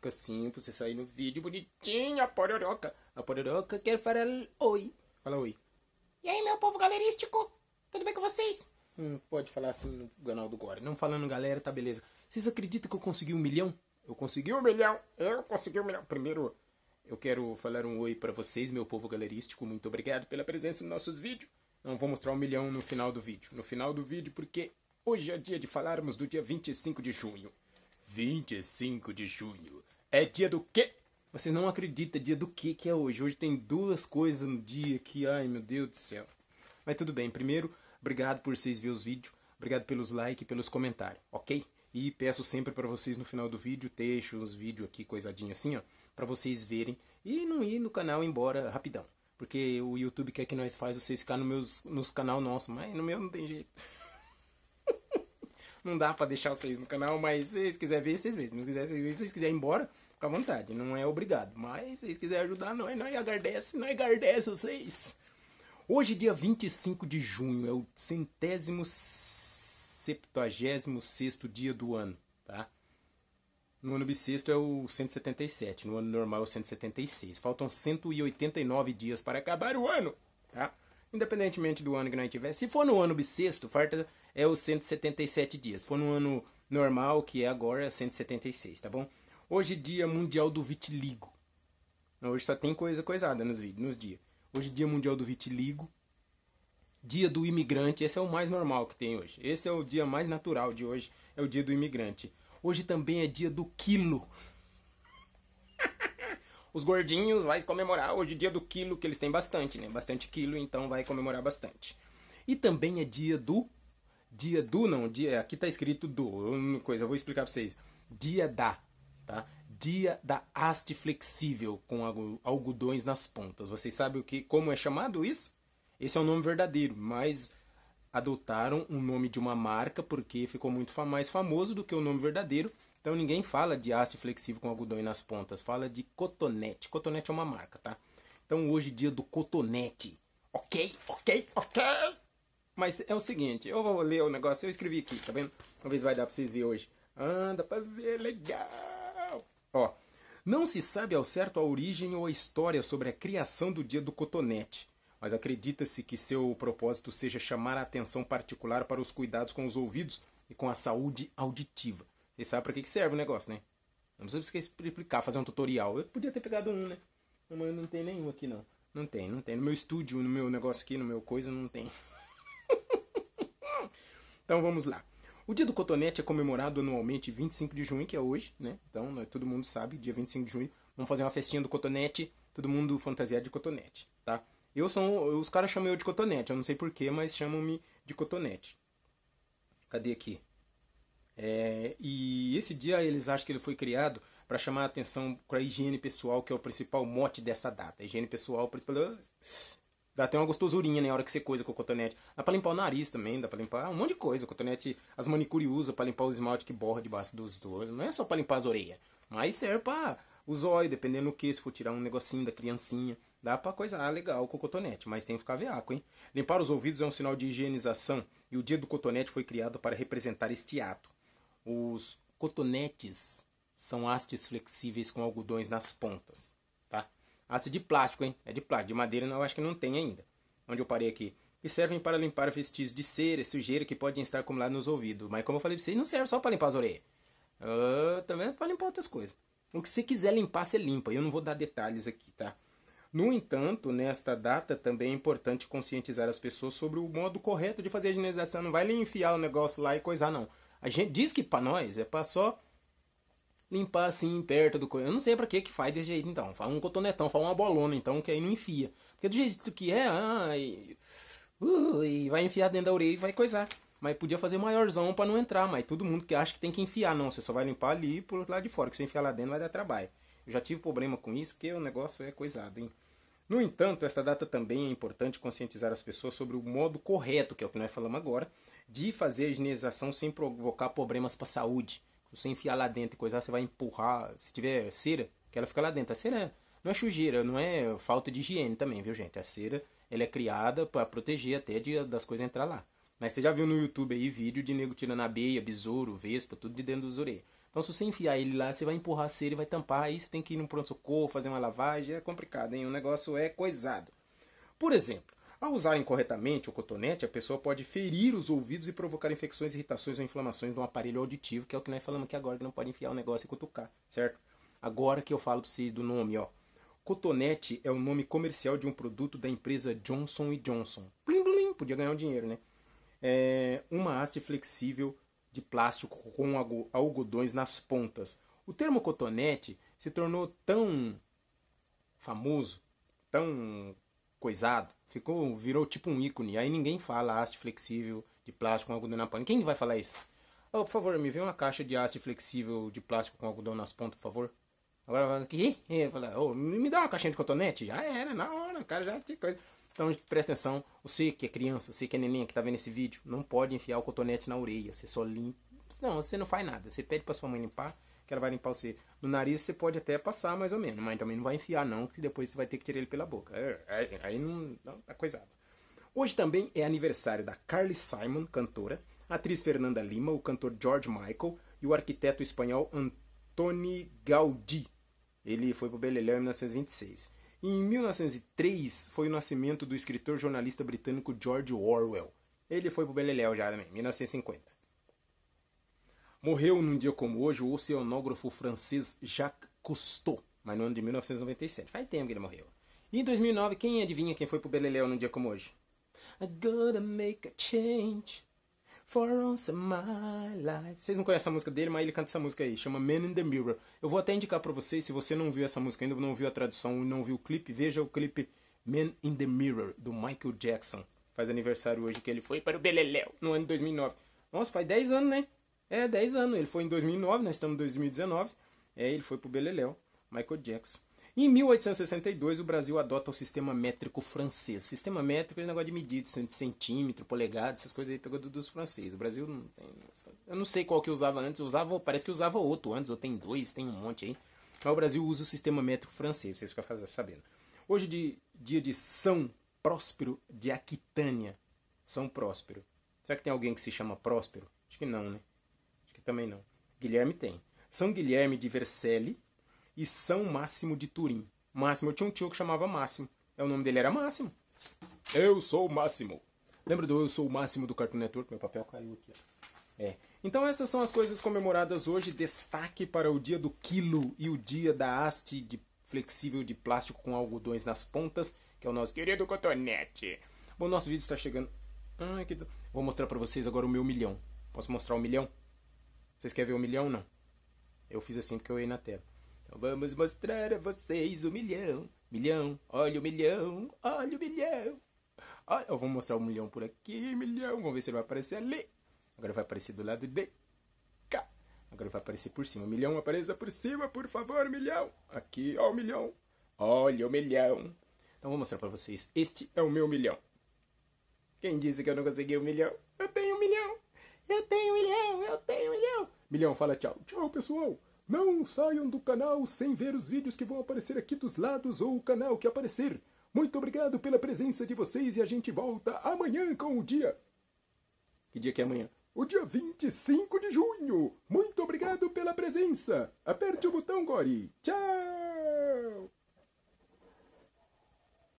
Fica assim pra você sair no vídeo bonitinho, a pororoca. A pororoca quer falar oi. Fala oi. E aí, meu povo galerístico? Tudo bem com vocês? Hum, pode falar assim no canal do Gore. Não falando galera, tá beleza. Vocês acreditam que eu consegui um milhão? Eu consegui um milhão. Eu consegui um milhão. Primeiro, eu quero falar um oi para vocês, meu povo galerístico. Muito obrigado pela presença nos nossos vídeos. Não vou mostrar um milhão no final do vídeo. No final do vídeo, porque hoje é dia de falarmos do dia 25 de junho. 25 de junho. É dia do quê? Você não acredita dia do quê que é hoje. Hoje tem duas coisas no dia que, ai meu Deus do céu. Mas tudo bem, primeiro, obrigado por vocês verem os vídeos, obrigado pelos likes e pelos comentários, ok? E peço sempre para vocês no final do vídeo, deixo uns vídeos aqui, coisadinho assim, ó, para vocês verem e não ir no canal embora rapidão. Porque o YouTube quer que nós faz vocês ficar no nos canal nosso, mas no meu não tem jeito não dá para deixar vocês no canal, mas se vocês quiserem ver, vocês mesmos. Se se vocês quiserem ir embora, fica à vontade, não é obrigado. Mas se vocês quiserem ajudar nós, nós agradece, nós agradece vocês. Hoje, dia 25 de junho, é o centésimo septuagésimo sexto dia do ano, tá? No ano bissexto é o 177, no ano normal é o 176. Faltam 189 dias para acabar o ano, tá? independentemente do ano que nós tiver. Se for no ano bissexto, farta é os 177 dias. Se for no ano normal, que é agora, é 176, tá bom? Hoje dia mundial do vitiligo. Hoje só tem coisa coisada nos vídeos, nos dias. Hoje dia mundial do vitiligo. Dia do imigrante, esse é o mais normal que tem hoje. Esse é o dia mais natural de hoje, é o dia do imigrante. Hoje também é dia do quilo os gordinhos vai comemorar hoje dia do quilo, que eles têm bastante, né? Bastante quilo, então vai comemorar bastante. E também é dia do dia do não, dia aqui tá escrito do, coisa, eu vou explicar para vocês. Dia da, tá? Dia da haste flexível com algodões nas pontas. Vocês sabem o que como é chamado isso? Esse é o nome verdadeiro, mas adotaram o nome de uma marca porque ficou muito mais famoso do que o nome verdadeiro então ninguém fala de haste flexível com aí nas pontas, fala de cotonete. Cotonete é uma marca, tá? Então hoje dia do cotonete. Ok, ok, ok. Mas é o seguinte, eu vou ler o negócio, eu escrevi aqui, tá vendo? Talvez vai dar pra vocês verem hoje. Anda pra ver, legal. Ó, não se sabe ao certo a origem ou a história sobre a criação do dia do cotonete, mas acredita-se que seu propósito seja chamar a atenção particular para os cuidados com os ouvidos e com a saúde auditiva. Ele sabe pra que, que serve o negócio, né? Não precisa explicar, fazer um tutorial. Eu podia ter pegado um, né? Mas não tem nenhum aqui, não. Não tem, não tem. No meu estúdio, no meu negócio aqui, no meu coisa, não tem. então vamos lá. O dia do cotonete é comemorado anualmente 25 de junho, que é hoje, né? Então nós, né, todo mundo sabe, dia 25 de junho. Vamos fazer uma festinha do cotonete, todo mundo fantasiado de cotonete, tá? Eu sou. Os caras chamam eu de cotonete, eu não sei porquê, mas chamam-me de cotonete. Cadê aqui? É, e esse dia eles acham que ele foi criado para chamar a atenção para a higiene pessoal, que é o principal mote dessa data. A higiene pessoal, principal. Ah, dá até uma gostosurinha na né, hora que você coisa com o cotonete. Dá pra limpar o nariz também, dá pra limpar um monte de coisa. O cotonete, as manicure usa pra limpar o esmalte que borra debaixo dos olhos. Não é só pra limpar as orelhas, mas serve pra o zóio, dependendo do que, se for tirar um negocinho da criancinha. Dá pra coisar legal com o cotonete, mas tem que ficar veaco, hein? Limpar os ouvidos é um sinal de higienização e o dia do cotonete foi criado para representar este ato. Os cotonetes são hastes flexíveis com algodões nas pontas, tá? Haste de plástico, hein? É de plástico, de madeira eu acho que não tem ainda. Onde eu parei aqui. E servem para limpar vestígios de cera e sujeira que podem estar acumulados nos ouvidos. Mas como eu falei pra vocês, não serve só para limpar as orelhas. Uh, também é para limpar outras coisas. O que você quiser limpar, você limpa. Eu não vou dar detalhes aqui, tá? No entanto, nesta data também é importante conscientizar as pessoas sobre o modo correto de fazer a higienização. Não vai lhe enfiar o negócio lá e coisar, não. A gente diz que para nós é para só limpar assim perto do coelho. Eu não sei para que que faz desse jeito então. Faz um cotonetão, faz uma bolona então que aí não enfia. Porque do jeito que é, ai, ui, vai enfiar dentro da orelha e vai coisar. Mas podia fazer maiorzão para não entrar, mas todo mundo que acha que tem que enfiar, não, você só vai limpar ali por lá de fora, que se enfiar lá dentro vai dar trabalho. Eu já tive problema com isso, porque o negócio é coisado, hein. No entanto, esta data também é importante conscientizar as pessoas sobre o modo correto, que é o que nós falamos agora, de fazer a higienização sem provocar problemas para a saúde. Se você enfiar lá dentro e coisar, ah, você vai empurrar. Se tiver cera, que ela fica lá dentro. A cera é, não é sujeira, não é falta de higiene também, viu, gente? A cera ela é criada para proteger até de, das coisas entrar lá. Mas você já viu no YouTube aí vídeo de nego tirando abelha, besouro, vespa, tudo de dentro dos orelhas. Então se você enfiar ele lá, você vai empurrar a cera e vai tampar. Aí você tem que ir no pronto-socorro, fazer uma lavagem. É complicado, hein? O negócio é coisado. Por exemplo, ao usar incorretamente o cotonete, a pessoa pode ferir os ouvidos e provocar infecções, irritações ou inflamações no aparelho auditivo, que é o que nós falamos aqui agora, que não pode enfiar o um negócio e cutucar, certo? Agora que eu falo para vocês do nome, ó. Cotonete é o nome comercial de um produto da empresa Johnson Johnson. Blim, blim, podia ganhar um dinheiro, né? É uma haste flexível de plástico com algodões nas pontas. O termo cotonete se tornou tão famoso, tão coisado. Ficou, virou tipo um ícone. Aí ninguém fala haste flexível de plástico com algodão na ponta. Quem vai falar isso? Oh, por favor, me vê uma caixa de haste flexível de plástico com algodão nas pontas, por favor. Agora vai aqui, fala, oh, me dá uma caixinha de cotonete. Já era, na hora, cara já tinha coisa. Então presta atenção, você que é criança, você que é neném que tá vendo esse vídeo, não pode enfiar o cotonete na orelha. Você só limpa. Não, você não faz nada. Você pede pra sua mãe limpar que ela vai limpar você. No nariz você pode até passar mais ou menos, mas também não vai enfiar não, que depois você vai ter que tirar ele pela boca. É, aí, aí não, não tá coisado. Hoje também é aniversário da Carly Simon, cantora, a atriz Fernanda Lima, o cantor George Michael e o arquiteto espanhol Antoni Gaudí. Ele foi pro Beleléu em 1926. E em 1903 foi o nascimento do escritor jornalista britânico George Orwell. Ele foi pro Beleléu já também, 1950. Morreu num dia como hoje o oceanógrafo francês Jacques Cousteau, mas no ano de 1997. Faz tempo que ele morreu. E em 2009, quem adivinha quem foi pro Beleléu num dia como hoje? I gotta make a change for once in my life. Vocês não conhecem a música dele, mas ele canta essa música aí, chama Man in the Mirror. Eu vou até indicar para vocês, se você não viu essa música ainda, não viu a tradução, não viu o clipe, veja o clipe Man in the Mirror, do Michael Jackson. Faz aniversário hoje que ele foi para o Beleléu, no ano de 2009. Nossa, faz 10 anos, né? É, 10 anos. Ele foi em 2009, nós estamos em 2019. É, ele foi pro Beleléu, Michael Jackson. Em 1862, o Brasil adota o sistema métrico francês. Sistema métrico é um negócio de medida, de centímetro, polegada, essas coisas aí pegou do, dos franceses. O Brasil não tem. Eu não sei qual que usava antes, usava, parece que usava outro antes, ou tem dois, tem um monte aí. Mas o Brasil usa o sistema métrico francês, vocês ficam sabendo. Hoje, de, dia de São Próspero de Aquitânia. São Próspero. Será que tem alguém que se chama Próspero? Acho que não, né? que também não. Guilherme tem. São Guilherme de Vercelli e São Máximo de Turim. Máximo, eu tinha um tio que chamava Máximo. É, o nome dele era Máximo. Eu sou o Máximo. Lembra do Eu Sou o Máximo do Cartoon Network? Meu papel caiu aqui. É. Então essas são as coisas comemoradas hoje. Destaque para o dia do quilo e o dia da haste de flexível de plástico com algodões nas pontas, que é o nosso querido cotonete. Bom, nosso vídeo está chegando... Ai, que... Vou mostrar para vocês agora o meu milhão. Posso mostrar o milhão? Vocês querem ver um milhão ou não? Eu fiz assim porque eu olhei na tela. Então vamos mostrar a vocês o um milhão. Milhão, olha o milhão, olha o milhão. Olha, eu vou mostrar o um milhão por aqui, milhão. Vamos ver se ele vai aparecer ali. Agora vai aparecer do lado de cá. Agora vai aparecer por cima. Milhão, apareça por cima, por favor, milhão. Aqui, ó o milhão. Olha o milhão. Então vou mostrar para vocês. Este é o meu milhão. Quem disse que eu não consegui um milhão? Eu tenho eu tenho um milhão, eu tenho um milhão. Milhão fala tchau. Tchau, pessoal. Não saiam do canal sem ver os vídeos que vão aparecer aqui dos lados ou o canal que aparecer. Muito obrigado pela presença de vocês e a gente volta amanhã com o dia. Que dia que é amanhã? O dia 25 de junho. Muito obrigado pela presença. Aperte o botão, Gori. Tchau.